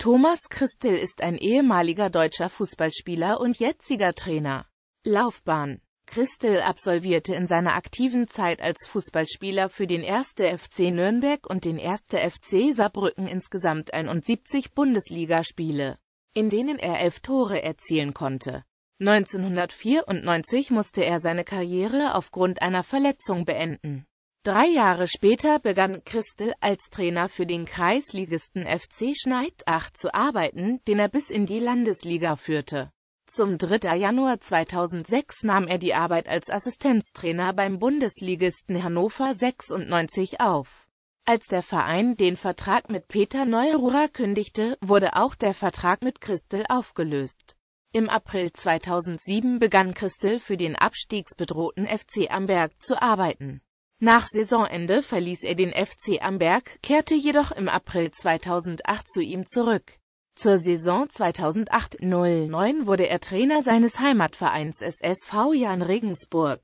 Thomas Christel ist ein ehemaliger deutscher Fußballspieler und jetziger Trainer. Laufbahn Christel absolvierte in seiner aktiven Zeit als Fußballspieler für den 1. FC Nürnberg und den 1. FC Saarbrücken insgesamt 71 Bundesligaspiele, in denen er elf Tore erzielen konnte. 1994 musste er seine Karriere aufgrund einer Verletzung beenden. Drei Jahre später begann Christel als Trainer für den Kreisligisten FC Schneidach zu arbeiten, den er bis in die Landesliga führte. Zum 3. Januar 2006 nahm er die Arbeit als Assistenztrainer beim Bundesligisten Hannover 96 auf. Als der Verein den Vertrag mit Peter Neururer kündigte, wurde auch der Vertrag mit Christel aufgelöst. Im April 2007 begann Christel für den abstiegsbedrohten FC Amberg zu arbeiten. Nach Saisonende verließ er den FC Amberg, kehrte jedoch im April 2008 zu ihm zurück. Zur Saison 2008-09 wurde er Trainer seines Heimatvereins SSV Jan Regensburg,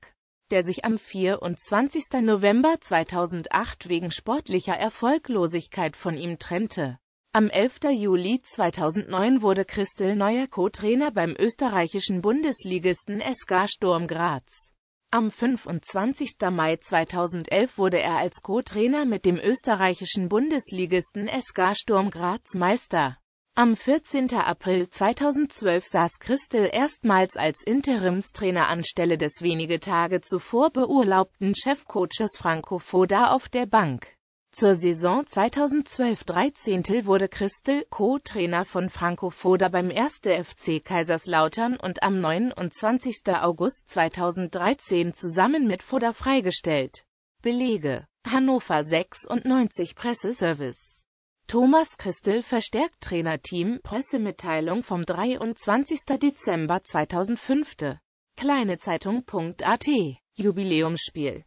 der sich am 24. November 2008 wegen sportlicher Erfolglosigkeit von ihm trennte. Am 11. Juli 2009 wurde Christel Neuer Co-Trainer beim österreichischen Bundesligisten SK Sturm Graz. Am 25. Mai 2011 wurde er als Co-Trainer mit dem österreichischen Bundesligisten SK Sturm Graz Meister. Am 14. April 2012 saß Christel erstmals als Interimstrainer anstelle des wenige Tage zuvor beurlaubten Chefcoaches Franco Foda auf der Bank. Zur Saison 2012-13 wurde Christel Co-Trainer von Franco Foda beim 1. FC Kaiserslautern und am 29. August 2013 zusammen mit Foda freigestellt. Belege Hannover 96 Presseservice Thomas Christel verstärkt Trainerteam Pressemitteilung vom 23. Dezember 2005. Kleinezeitung.at Jubiläumsspiel